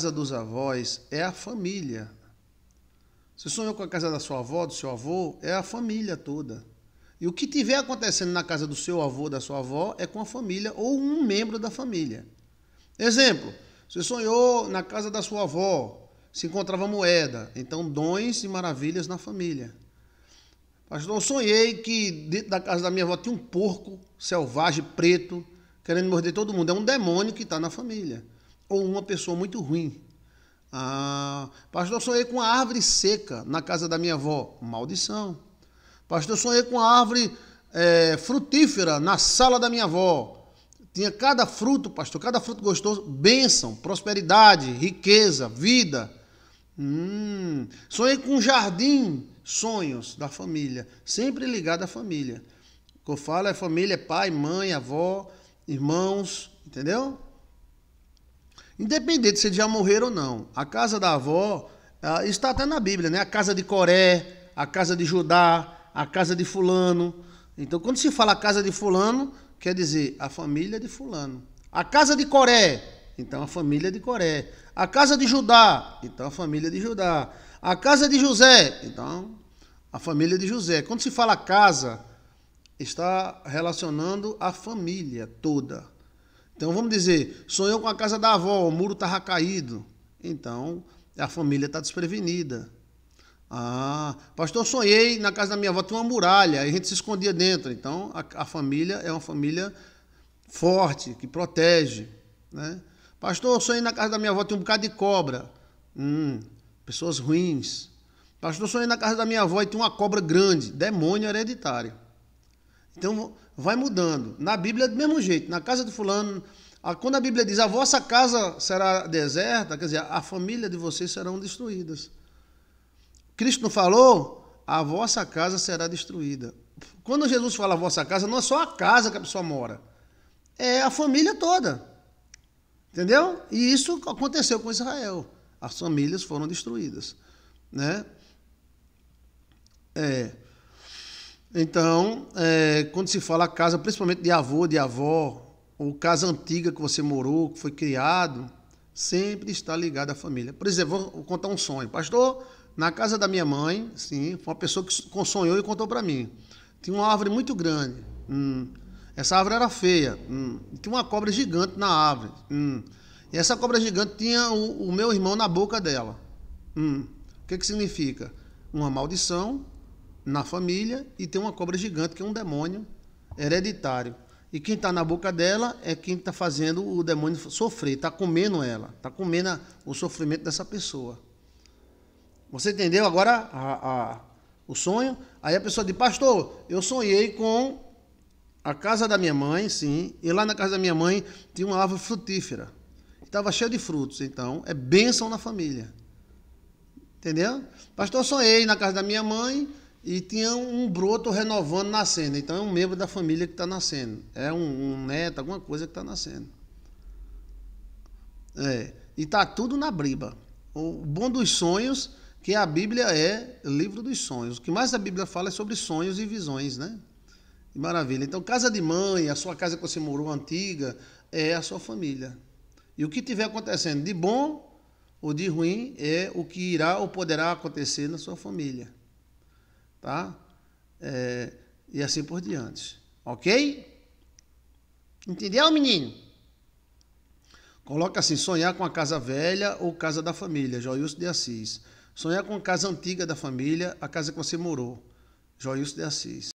casa dos avós é a família. Você sonhou com a casa da sua avó, do seu avô, é a família toda. E o que tiver acontecendo na casa do seu avô, da sua avó, é com a família ou um membro da família. Exemplo, você sonhou na casa da sua avó, se encontrava moeda, então dons e maravilhas na família. Pastor, eu sonhei que dentro da casa da minha avó tinha um porco selvagem, preto, querendo morder todo mundo. É um demônio que está na família ou uma pessoa muito ruim. Ah, pastor, eu sonhei com uma árvore seca na casa da minha avó. Maldição. Pastor, eu sonhei com uma árvore é, frutífera na sala da minha avó. Tinha cada fruto, pastor, cada fruto gostoso. Bênção, prosperidade, riqueza, vida. Hum, sonhei com um jardim. Sonhos da família. Sempre ligado à família. O que eu falo é família, é pai, mãe, avó, irmãos. Entendeu? Independente se eles já morreram ou não. A casa da avó, está ah, até na Bíblia, né? A casa de Coré, a casa de Judá, a casa de Fulano. Então, quando se fala a casa de Fulano, quer dizer a família de Fulano. A casa de Coré, então a família de Coré. A casa de Judá, então a família de Judá. A casa de José, então a família de José. Quando se fala casa, está relacionando a família toda. Então vamos dizer, sonhou com a casa da avó, o muro estava caído. Então a família está desprevenida. Ah, pastor, sonhei na casa da minha avó, tinha uma muralha, e a gente se escondia dentro. Então a, a família é uma família forte, que protege. Né? Pastor, sonhei na casa da minha avó, tinha um bocado de cobra. Hum, pessoas ruins. Pastor, sonhei na casa da minha avó e tinha uma cobra grande, demônio hereditário. Então vai mudando. Na Bíblia é do mesmo jeito. Na casa do fulano, quando a Bíblia diz a vossa casa será deserta, quer dizer, a família de vocês serão destruídas. Cristo não falou, a vossa casa será destruída. Quando Jesus fala a vossa casa, não é só a casa que a pessoa mora, é a família toda. Entendeu? E isso aconteceu com Israel. As famílias foram destruídas. Né? É. Então, é, quando se fala casa, principalmente de avô, de avó, ou casa antiga que você morou, que foi criado, sempre está ligado à família. Por exemplo, vou contar um sonho. Pastor, na casa da minha mãe, sim, foi uma pessoa que sonhou e contou para mim. Tinha uma árvore muito grande. Hum. Essa árvore era feia. Hum. Tinha uma cobra gigante na árvore. Hum. E essa cobra gigante tinha o, o meu irmão na boca dela. Hum, o que, que significa? Uma maldição na família e tem uma cobra gigante, que é um demônio hereditário. E quem está na boca dela é quem está fazendo o demônio sofrer, está comendo ela, está comendo o sofrimento dessa pessoa. Você entendeu agora a, a, o sonho? Aí a pessoa diz: Pastor, eu sonhei com a casa da minha mãe, sim, e lá na casa da minha mãe tinha uma árvore frutífera. Estava cheia de frutos, então é bênção na família. Entendeu? Pastor, sonhei na casa da minha mãe e tinha um broto renovando nascendo. Então é um membro da família que está nascendo. É um, um, neto, alguma coisa que está nascendo. É. E está tudo na briba. O bom dos sonhos, que a Bíblia é livro dos sonhos. O que mais a Bíblia fala é sobre sonhos e visões, né? Que maravilha. Então, casa de mãe, a sua casa que você morou antiga, é a sua família. E o que tiver acontecendo de bom ou de ruim é o que irá ou poderá acontecer na sua família tá? É, e assim por diante. Ok? Entendeu, menino? Coloca assim: sonhar com a casa velha ou casa da família, Joilson de Assis. Sonhar com a casa antiga da família, a casa que você morou, Joilson de Assis.